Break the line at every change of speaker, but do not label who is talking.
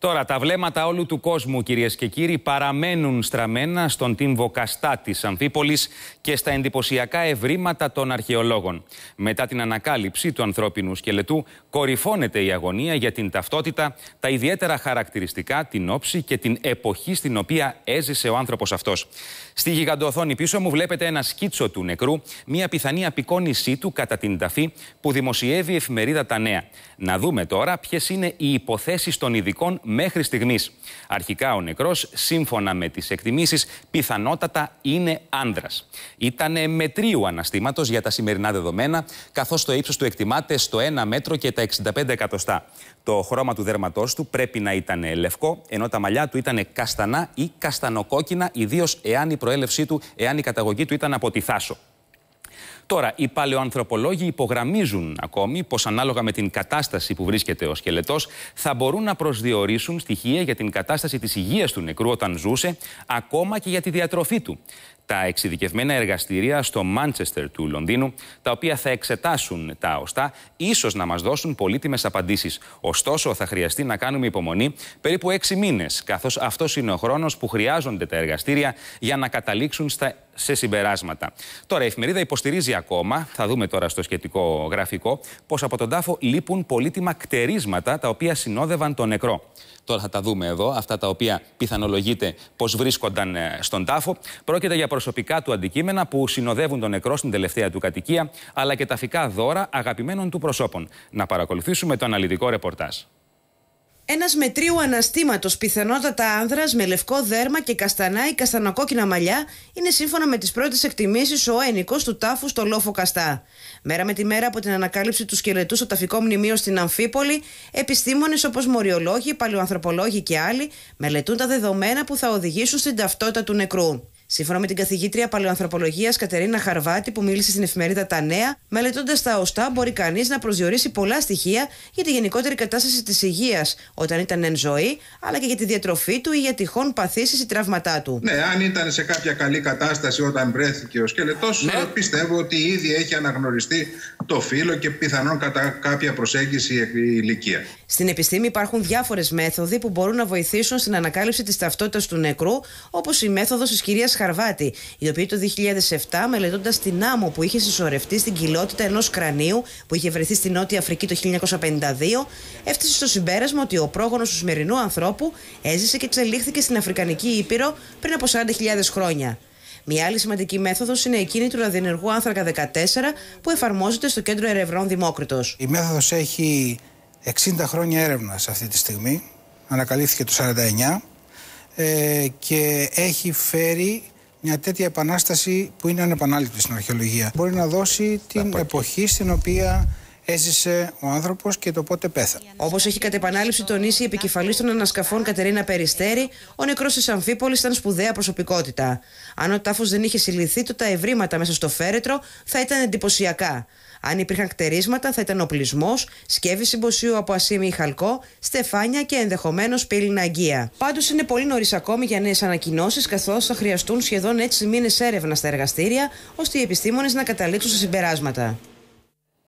Τώρα, τα βλέμματα όλου του κόσμου, κυρίες και κύριοι, παραμένουν στραμμένα στον τύμβο Καστά της Αμφίπολης και στα εντυπωσιακά ευρήματα των αρχαιολόγων. Μετά την ανακάλυψη του ανθρώπινου σκελετού, κορυφώνεται η αγωνία για την ταυτότητα, τα ιδιαίτερα χαρακτηριστικά, την όψη και την εποχή στην οποία έζησε ο άνθρωπος αυτός. Στη γιγαντοθόνη πίσω μου βλέπετε ένα σκίτσο του νεκρού, μια πιθανή απεικόνισή του κατά την ταφή που δημοσιεύει η εφημερίδα Τα Νέα. Να δούμε τώρα ποιες είναι οι υποθέσεις των ειδικών μέχρι στιγμής. Αρχικά ο νεκρός, σύμφωνα με τις εκτιμήσεις, πιθανότατα είναι άνδρας. Ήταν μετρίου αναστήματος για τα σημερινά δεδομένα, καθώς το ύψος του εκτιμάται στο 1 μέτρο και τα 65 εκατοστά. Το χρώμα του δέρματός του πρέπει να ήταν λευκό, ενώ τα μαλλιά του ήταν καστανά ή καστανοκόκκινα, ιδίως εάν η προέλευσή του, εάν η καταγωγή του ήταν από τη Θάσο. Τώρα, οι παλαιοανθρωπολόγοι υπογραμμίζουν ακόμη πως ανάλογα με την κατάσταση που βρίσκεται ο σκελετός, θα μπορούν να προσδιορίσουν στοιχεία για την κατάσταση της υγείας του νεκρού όταν ζούσε, ακόμα και για τη διατροφή του τα εξειδικευμένα εργαστήρια στο Μάντσεστερ του Λονδίνου, τα οποία θα εξετάσουν τα οστά, ίσως να μας δώσουν πολύτιμες απαντήσεις. Ωστόσο, θα χρειαστεί να κάνουμε υπομονή περίπου 6 μήνες, καθώς αυτός είναι ο χρόνος που χρειάζονται τα εργαστήρια για να καταλήξουν στα σε συμπεράσματα. Τώρα, η εφημερίδα υποστηρίζει ακόμα, θα δούμε τώρα στο σχετικό γραφικό, πως από τον τάφο λείπουν πολύτιμα κτερίσματα τα οποία συνόδευαν τον νεκρό. Τώρα θα τα δούμε εδώ, αυτά τα οποία πιθανολογείται πω βρίσκονταν ε, στον τάφο. Πρόκειται για προσωπικά του αντικείμενα που συνοδεύουν τον νεκρό στην τελευταία του κατοικία, αλλά και ταφικά δώρα αγαπημένων του προσώπων. Να παρακολουθήσουμε το αναλυτικό ρεπορτάζ.
Ένας μετρίου αναστήματος, πιθανότατα άνδρας με λευκό δέρμα και καστανά ή καστανοκόκκινα μαλλιά, είναι σύμφωνα με τις πρώτες εκτιμήσεις ο ένικος του τάφου στο λόφο Καστά. Μέρα με τη μέρα από την ανακάλυψη του σκελετού στο ταφικό μνημείο στην Αμφίπολη, επιστήμονες όπως μοριολόγοι, παλαιοανθρωπολόγοι και άλλοι μελετούν τα δεδομένα που θα οδηγήσουν στην ταυτότητα του νεκρού. Σύμφωνα με την καθηγήτρια Παλαιοανθρωπολογίας Κατερίνα Χαρβάτη, που μίλησε στην εφημερίδα Τα Νέα, μελετώντας τα οστά, μπορεί κανείς να προσδιορίσει πολλά στοιχεία για τη γενικότερη κατάσταση της υγείας όταν ήταν εν ζωή, αλλά και για τη διατροφή του ή για τυχόν παθήσεις ή τραύματά του. Ναι,
αν ήταν σε κάποια καλή κατάσταση όταν βρέθηκε ο σκελετός, ναι. πιστεύω ότι ήδη έχει αναγνωριστεί το φύλλο και πιθανόν κατά κάποια προσέγγιση η ηλικία.
Στην επιστήμη υπάρχουν διάφορες μέθοδοι που μπορούν να βοηθήσουν στην ανακάλυψη της ταυτότητας του νεκρού, όπως η μέθοδος της κυρίας Χαρβάτη, η οποία το 2007 μελετώντας την άμμο που είχε συσσωρευτεί στην κοιλότητα ενός κρανίου που είχε βρεθεί στη Νότια Αφρική το 1952, έφτασε στο συμπέρασμα ότι ο πρόγονος του σημερινού ανθρώπου έζησε και εξελίχθηκε στην Αφρικανική Ήπειρο πριν από 40.000 χρόνια. Μια άλλη σημαντική μέθοδος είναι εκείνη του ραδιενεργού άνθρακα 14 που εφαρμόζεται στο κέντρο ερευνών Δημόκρητο. Η μέθοδος έχει 60 χρόνια έρευνας σε αυτή τη
στιγμή, ανακαλύφθηκε το 49 ε, και έχει φέρει μια τέτοια επανάσταση που είναι ανεπανάληπτη στην αρχαιολογία. Μπορεί να δώσει την εποχή
στην οποία έζησε ο άνθρωπος και το πότε πέθανε. Όπως έχει κατ' επανάληψη τονίσει η επικεφαλής των ανασκαφών Κατερίνα Περιστέρη, ο νεκρός της Αμφίπολης ήταν σπουδαία προσωπικότητα. Αν ο τάφος δεν είχε συλληθεί, το τα ευρήματα μέσα στο φέρετρο θα ήταν εντυπωσιακά. Αν υπήρχαν κτερίσματα, θα ήταν οπλισμός, σκεύη συμποσίου από ασίμι ή χαλκό, στεφάνια και ενδεχομένως πύληνα αγκία. Πάντως είναι πολύ νωρίς ακόμη για νέες ανακοινώσεις, καθώς θα χρειαστούν σχεδόν 6 μήνες έρευνα στα εργαστήρια, ώστε οι επιστήμονες να καταλήξουν σε συμπεράσματα.